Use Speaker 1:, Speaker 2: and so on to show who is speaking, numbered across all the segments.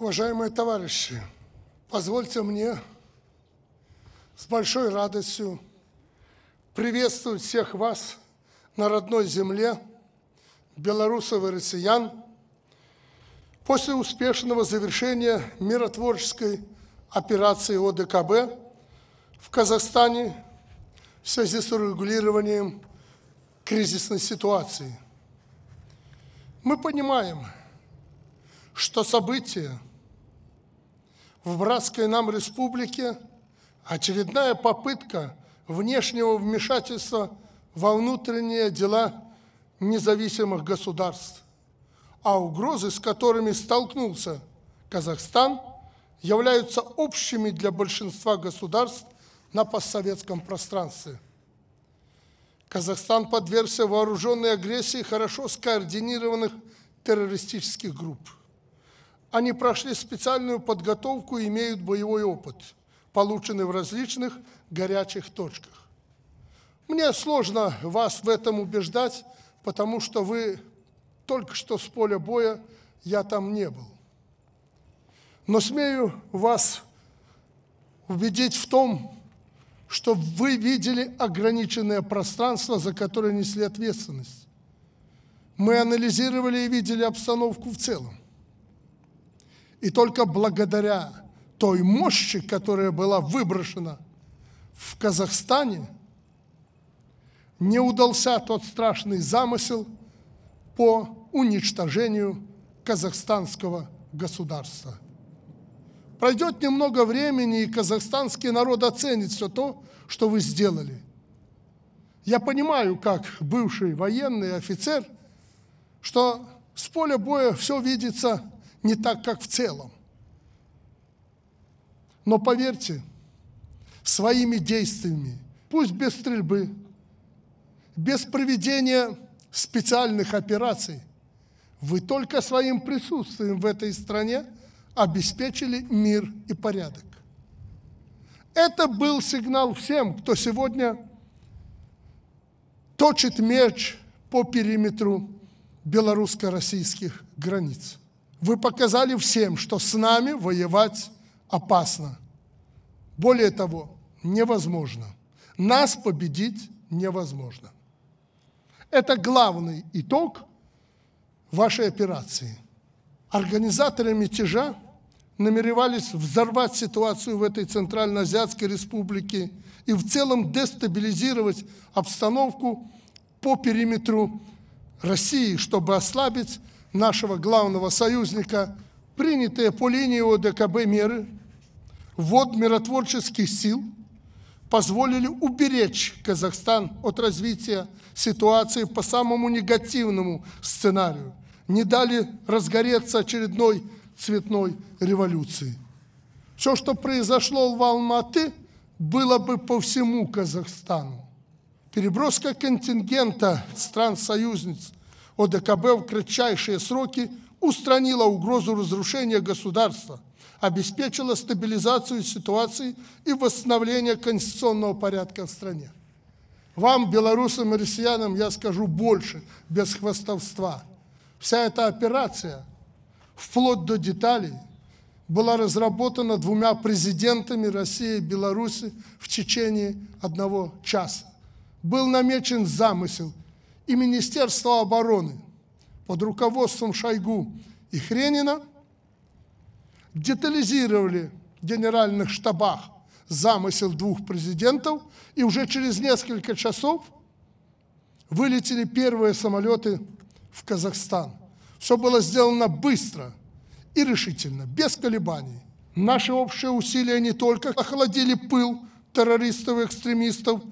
Speaker 1: Уважаемые товарищи, позвольте мне с большой радостью приветствовать всех вас на родной земле, белорусов и россиян, после успешного завершения миротворческой операции ОДКБ в Казахстане в связи с урегулированием кризисной ситуации. Мы понимаем, что события – в братской нам республике очередная попытка внешнего вмешательства во внутренние дела независимых государств. А угрозы, с которыми столкнулся Казахстан, являются общими для большинства государств на постсоветском пространстве. Казахстан подвергся вооруженной агрессии хорошо скоординированных террористических групп – они прошли специальную подготовку и имеют боевой опыт, полученный в различных горячих точках. Мне сложно вас в этом убеждать, потому что вы только что с поля боя, я там не был. Но смею вас убедить в том, что вы видели ограниченное пространство, за которое несли ответственность. Мы анализировали и видели обстановку в целом. И только благодаря той мощи, которая была выброшена в Казахстане, не удался тот страшный замысел по уничтожению казахстанского государства. Пройдет немного времени, и казахстанский народ оценит все то, что вы сделали. Я понимаю, как бывший военный офицер, что с поля боя все видится не так, как в целом. Но поверьте, своими действиями, пусть без стрельбы, без проведения специальных операций, вы только своим присутствием в этой стране обеспечили мир и порядок. Это был сигнал всем, кто сегодня точит меч по периметру белорусско-российских границ. Вы показали всем, что с нами воевать опасно. Более того, невозможно. Нас победить невозможно. Это главный итог вашей операции. Организаторы мятежа намеревались взорвать ситуацию в этой Центральноазиатской республике и в целом дестабилизировать обстановку по периметру России, чтобы ослабить нашего главного союзника, принятые по линии ОДКБ меры, ввод миротворческих сил позволили уберечь Казахстан от развития ситуации по самому негативному сценарию, не дали разгореться очередной цветной революции. Все, что произошло в Алматы, было бы по всему Казахстану. Переброска контингента стран-союзниц – ОДКБ в кратчайшие сроки устранила угрозу разрушения государства, обеспечила стабилизацию ситуации и восстановление конституционного порядка в стране. Вам, белорусам и россиянам, я скажу больше, без хвастовства. Вся эта операция, вплоть до деталей, была разработана двумя президентами России и Беларуси в течение одного часа. Был намечен замысел и Министерства обороны под руководством Шойгу и Хренина детализировали в генеральных штабах замысел двух президентов, и уже через несколько часов вылетели первые самолеты в Казахстан. Все было сделано быстро и решительно, без колебаний. Наши общие усилия не только охладили пыл террористов и экстремистов –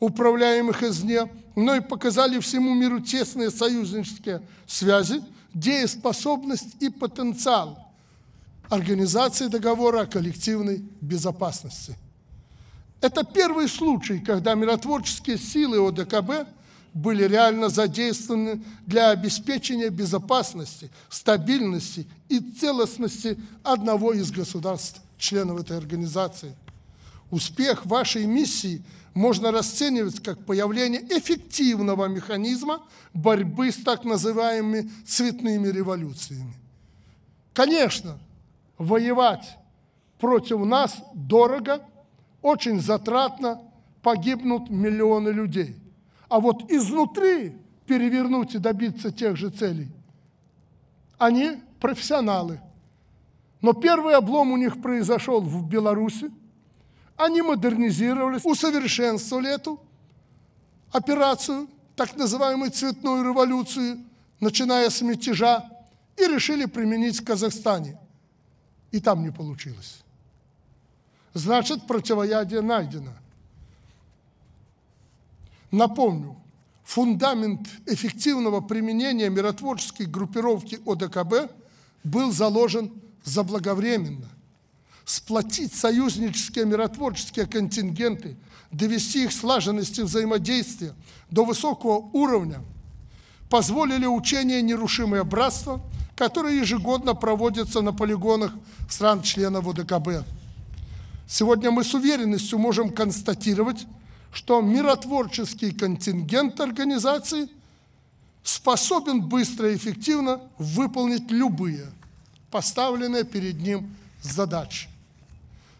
Speaker 1: управляемых извне, но и показали всему миру тесные союзнические связи, дееспособность и потенциал организации договора о коллективной безопасности. Это первый случай, когда миротворческие силы ОДКБ были реально задействованы для обеспечения безопасности, стабильности и целостности одного из государств-членов этой организации – Успех вашей миссии можно расценивать как появление эффективного механизма борьбы с так называемыми цветными революциями. Конечно, воевать против нас дорого, очень затратно, погибнут миллионы людей. А вот изнутри перевернуть и добиться тех же целей, они профессионалы. Но первый облом у них произошел в Беларуси, они модернизировались, усовершенствовали эту операцию, так называемую цветную революцию, начиная с мятежа, и решили применить в Казахстане. И там не получилось. Значит, противоядие найдено. Напомню, фундамент эффективного применения миротворческой группировки ОДКБ был заложен заблаговременно сплотить союзнические миротворческие контингенты, довести их слаженности взаимодействия до высокого уровня, позволили учения «Нерушимое братство», которое ежегодно проводится на полигонах стран-членов ОДКБ. Сегодня мы с уверенностью можем констатировать, что миротворческий контингент организации способен быстро и эффективно выполнить любые поставленные перед ним задачи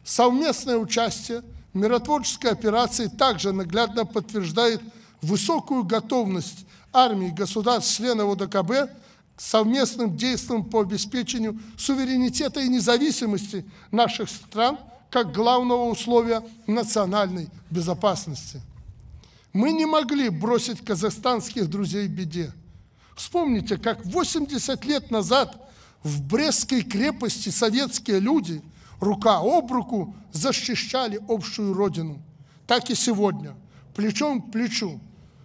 Speaker 1: совместное участие в миротворческой операции также наглядно подтверждает высокую готовность армии государств-членов ОДКБ к совместным действиям по обеспечению суверенитета и независимости наших стран как главного условия национальной безопасности. Мы не могли бросить казахстанских друзей в беде. Вспомните, как 80 лет назад в Брестской крепости советские люди рука об руку защищали общую Родину. Так и сегодня, плечом к плечу,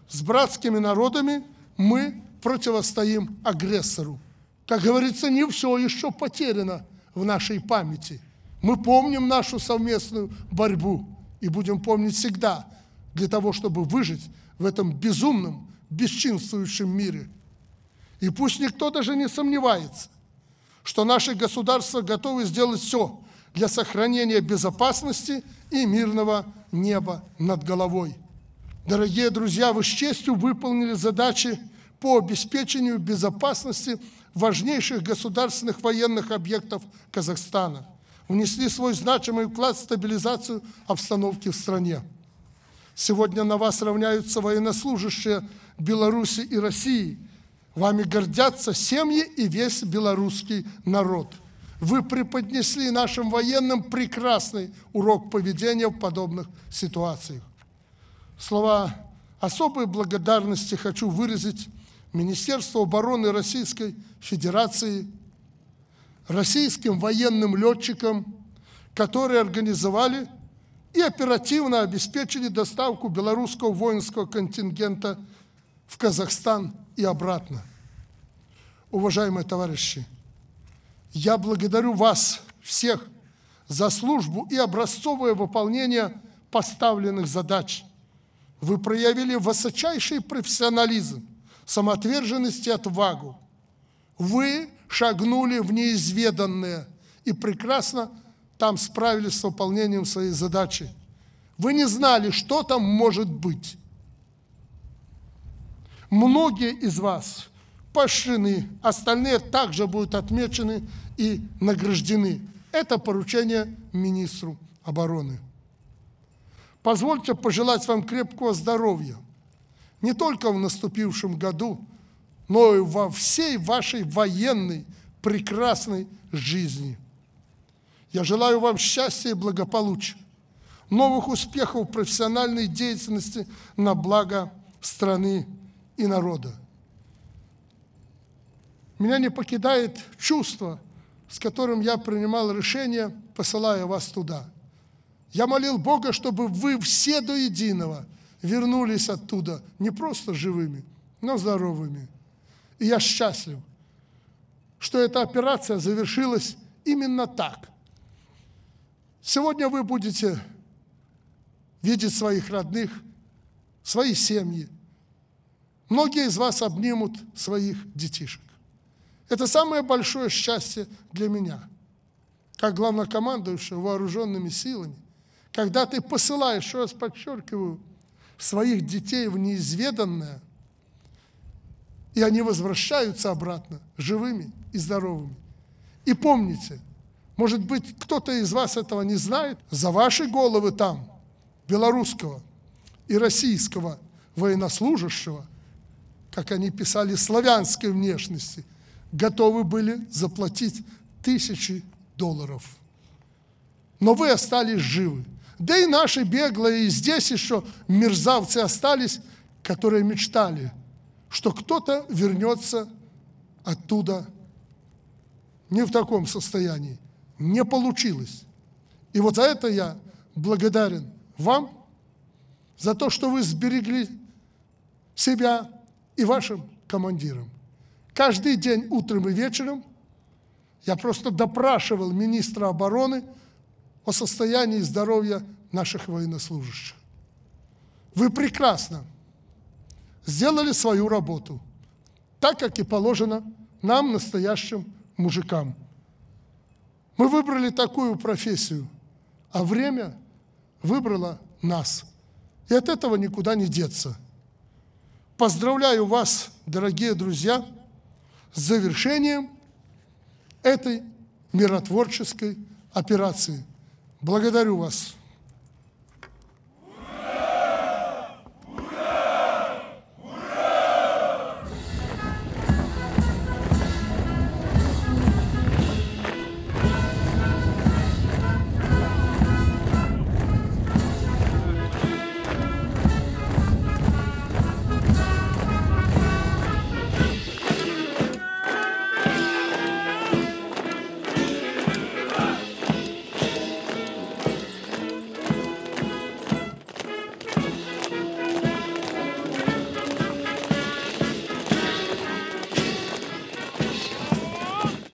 Speaker 1: с братскими народами мы противостоим агрессору. Как говорится, не все еще потеряно в нашей памяти. Мы помним нашу совместную борьбу и будем помнить всегда для того, чтобы выжить в этом безумном, бесчинствующем мире. И пусть никто даже не сомневается, что наши государства готовы сделать все, для сохранения безопасности и мирного неба над головой. Дорогие друзья, вы с честью выполнили задачи по обеспечению безопасности важнейших государственных военных объектов Казахстана. Внесли свой значимый вклад в стабилизацию обстановки в стране. Сегодня на вас равняются военнослужащие Беларуси и России. Вами гордятся семьи и весь белорусский народ – вы преподнесли нашим военным прекрасный урок поведения в подобных ситуациях. Слова особой благодарности хочу выразить Министерству обороны Российской Федерации, российским военным летчикам, которые организовали и оперативно обеспечили доставку белорусского воинского контингента в Казахстан и обратно. Уважаемые товарищи, я благодарю вас всех за службу и образцовое выполнение поставленных задач. Вы проявили высочайший профессионализм, самоотверженность и отвагу. Вы шагнули в неизведанное и прекрасно там справились с выполнением своей задачи. Вы не знали, что там может быть. Многие из вас – пощены, остальные также будут отмечены и награждены. Это поручение министру обороны. Позвольте пожелать вам крепкого здоровья, не только в наступившем году, но и во всей вашей военной прекрасной жизни. Я желаю вам счастья и благополучия, новых успехов в профессиональной деятельности на благо страны и народа меня не покидает чувство, с которым я принимал решение, посылая вас туда. Я молил Бога, чтобы вы все до единого вернулись оттуда, не просто живыми, но здоровыми. И я счастлив, что эта операция завершилась именно так. Сегодня вы будете видеть своих родных, свои семьи. Многие из вас обнимут своих детишек. Это самое большое счастье для меня, как главнокомандующего вооруженными силами, когда ты посылаешь, еще раз подчеркиваю, своих детей в неизведанное, и они возвращаются обратно живыми и здоровыми. И помните, может быть, кто-то из вас этого не знает, за ваши головы там, белорусского и российского военнослужащего, как они писали, славянской внешности – готовы были заплатить тысячи долларов. Но вы остались живы. Да и наши беглые, и здесь еще мерзавцы остались, которые мечтали, что кто-то вернется оттуда не в таком состоянии. Не получилось. И вот за это я благодарен вам, за то, что вы сберегли себя и вашим командирам. Каждый день утром и вечером я просто допрашивал министра обороны о состоянии здоровья наших военнослужащих. Вы прекрасно сделали свою работу, так, как и положено нам, настоящим мужикам. Мы выбрали такую профессию, а время выбрало нас. И от этого никуда не деться. Поздравляю вас, дорогие друзья! завершением этой миротворческой операции. Благодарю вас.